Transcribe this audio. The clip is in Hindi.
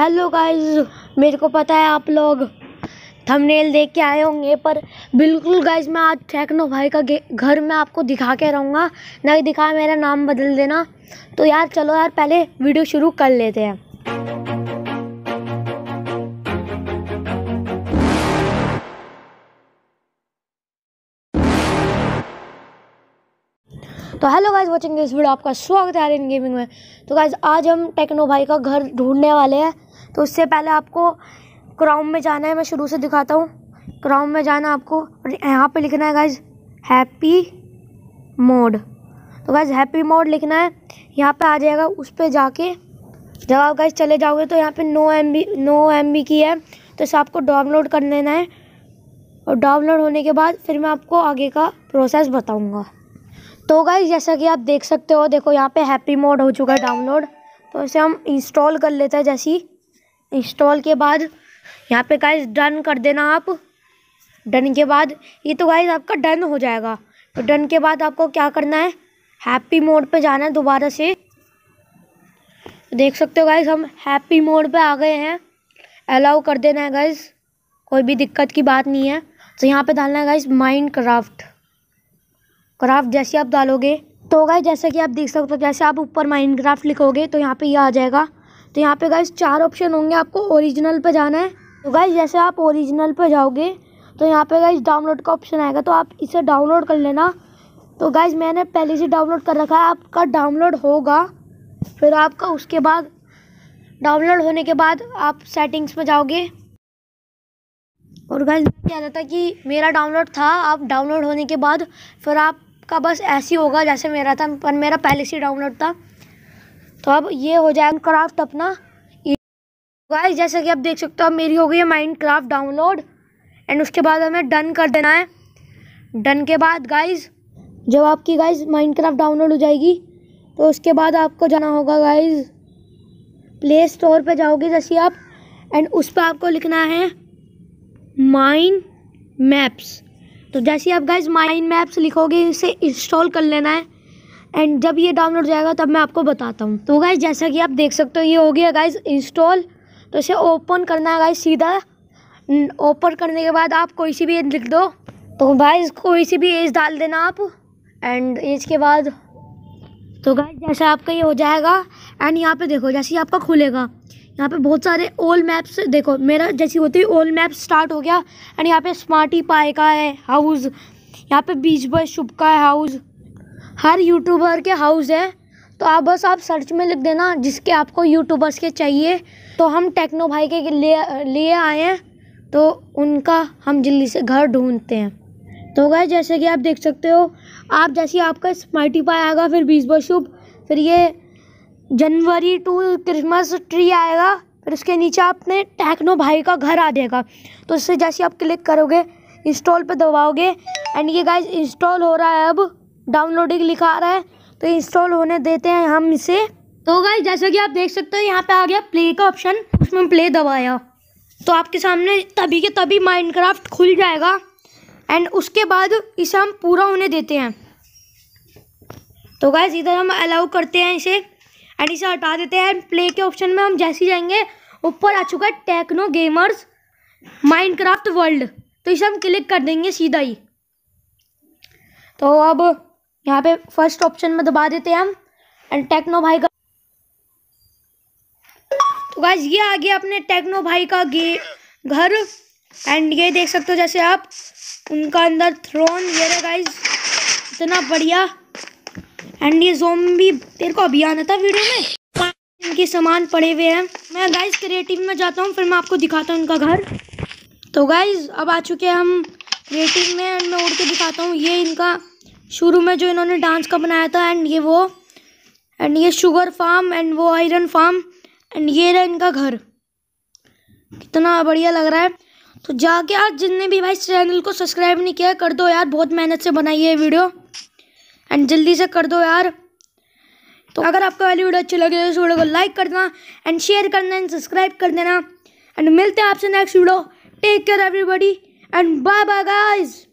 हेलो गाइस मेरे को पता है आप लोग थंबनेल देख के आए होंगे पर बिल्कुल गाइस मैं आज टेक्नो भाई का घर में आपको दिखा के रहूँगा नहीं दिखा मेरा नाम बदल देना तो यार चलो यार पहले वीडियो शुरू कर लेते हैं तो hello guys watching this video आपका स्वागत है इन गेमिंग में तो गाइज आज हम टेक्नो भाई का घर ढूंढने वाले हैं तो उससे पहले आपको क्राउम में जाना है मैं शुरू से दिखाता हूँ क्राउम में जाना आपको और यहाँ पे लिखना है गाइज हैप्पी मोड तो गाइज हैप्पी मोड लिखना है यहाँ पे आ जाएगा उस पर जाके जब आप गाइज चले जाओगे तो यहाँ पे no M B no M B की है तो इसे आपको डाउनलोड कर लेना है और डाउनलोड होने के बाद फिर मैं आपको आगे का प्रोसेस बताऊँगा तो गाइज जैसा कि आप देख सकते हो देखो यहाँ पर हैप्पी मोड हो चुका है डाउनलोड तो इसे हम इंस्टॉल कर लेते हैं जैसी इंस्टॉल के बाद यहाँ पे गाइज डन कर देना आप डन के बाद ये तो गाइज आपका डन हो जाएगा तो डन के बाद आपको क्या करना है हैप्पी मोड पे जाना है दोबारा से तो देख सकते हो गाइज हम हैप्पी मोड पे आ गए हैं अलाउ कर देना है गाइज कोई भी दिक्कत की बात नहीं है तो यहाँ पे डालना है गाइज माइंड क्राफ्ट क्राफ्ट जैसे आप डालोगे तो गाइज जैसे कि आप देख सकते हो जैसे आप ऊपर माइंड क्राफ्ट लिखोगे तो यहाँ पर ये यह आ जाएगा तो यहाँ पे गाइज चार ऑप्शन होंगे आपको ओरिजिनल पे जाना है तो गाइज जैसे आप ओरिजिनल पे जाओगे तो यहाँ पे गाइज डाउनलोड का ऑप्शन आएगा तो आप इसे डाउनलोड कर लेना तो गाइज मैंने पहले से डाउनलोड कर रखा है आपका डाउनलोड होगा फिर आपका उसके बाद डाउनलोड होने के बाद आप सेटिंग्स पर जाओगे और गाइज रहा था कि मेरा डाउनलोड था आप डाउनलोड होने के बाद फिर आपका बस ऐसे ही होगा जैसे मेरा था पर मेरा पहले से डाउनलोड था तो अब ये हो जाए क्राफ्ट अपना गाइस जैसे कि आप देख सकते हो अब मेरी हो गई है माइंड क्राफ्ट डाउनलोड एंड उसके बाद हमें डन कर देना है डन के बाद गाइस जब आपकी गाइस माइंड क्राफ्ट डाउनलोड हो जाएगी तो उसके बाद आपको जाना होगा गाइस प्ले स्टोर पर जाओगे जैसे आप एंड उस पर आपको लिखना है माइन मैप्स तो जैसे आप गाइस माइन मैप्स लिखोगे इसे इंस्टॉल कर लेना है एंड जब ये डाउनलोड हो जाएगा तब मैं आपको बताता हूँ तो गाइज जैसा कि आप देख सकते हो ये हो गया गाइज इंस्टॉल तो इसे ओपन करना है गाइज सीधा ओपन करने के बाद आप कोई सी भी एज लिख दो तो गाइज कोई सी भी एज डाल देना आप एंड एज के बाद तो गाइज जैसा आपका ये हो जाएगा एंड यहाँ पे देखो जैसे ही आपका खुलेगा यहाँ पे बहुत सारे ओल्ड मैप्स देखो मेरा जैसे होती है ओल्ड मैप स्टार्ट हो गया एंड यहाँ पे स्मार्टी पाए का है हाउस यहाँ पे बीच बस शुभ का है हाउस हर यूट्यूबर के हाउस है तो आप बस आप सर्च में लिख देना जिसके आपको यूट्यूबर्स के चाहिए तो हम टेक्नो भाई के लिए लिए आए हैं तो उनका हम जल्दी से घर ढूंढते हैं तो गए जैसे कि आप देख सकते हो आप जैसे आपका स्मार्टीफाई आएगा फिर बीस बशुभ फिर ये जनवरी टू क्रिसमस ट्री आएगा फिर उसके नीचे आपने टेक्नो भाई का घर आ जाएगा तो उससे जैसे आप क्लिक करोगे इंस्टॉल पे दबाओगे एंड ये गाइस इंस्टॉल हो रहा है अब डाउनलोडिंग लिखा रहा है तो इंस्टॉल होने देते हैं हम इसे तो गाई जैसे कि आप देख सकते हो यहाँ पे आ गया प्ले का ऑप्शन उसमें प्ले दबाया तो आपके सामने तभी के तभी माइनक्राफ्ट खुल जाएगा एंड उसके बाद इसे हम पूरा होने देते हैं तो गाइज इधर हम अलाउ करते हैं इसे एंड इसे हटा देते हैं प्ले के ऑप्शन में हम जैसे जाएंगे ऊपर आ चुका है टेक्नो गेमर्स माइनक्राफ्ट वर्ल्ड तो इसे हम क्लिक कर देंगे सीधा ही तो अब यहाँ पे फर्स्ट ऑप्शन में दबा देते हैं हम एंड टेक्नो भाई का तो गाइज ये आ गया अपने टेक्नो भाई का घर एंड ये देख सकते हो जैसे आप उनका अंदर थ्रोन ये रहा गाइज इतना बढ़िया एंड ये जोम्बी तेरे को अभी आना था वीडियो में इनके सामान पड़े हुए हैं मैं गाइज क्रिएटिव में जाता हूँ फिर मैं आपको दिखाता हूँ उनका घर तो गाइज अब आ चुके हैं हम क्रिएटिव में एंड मैं उड़ के दिखाता हूँ ये इनका शुरू में जो इन्होंने डांस का बनाया था एंड ये वो एंड ये शुगर फार्म एंड वो आयरन फार्म एंड ये रहा इनका घर कितना बढ़िया लग रहा है तो जाके आज जिनने भी भाई चैनल को सब्सक्राइब नहीं किया कर दो यार बहुत मेहनत से बनाई है वीडियो एंड जल्दी से कर दो यार तो अगर आपको वाली वीडियो अच्छी लगे तो इस वीडियो को लाइक कर देना एंड शेयर करना एंड सब्सक्राइब कर देना एंड मिलते हैं आपसे next video take care everybody and bye bye guys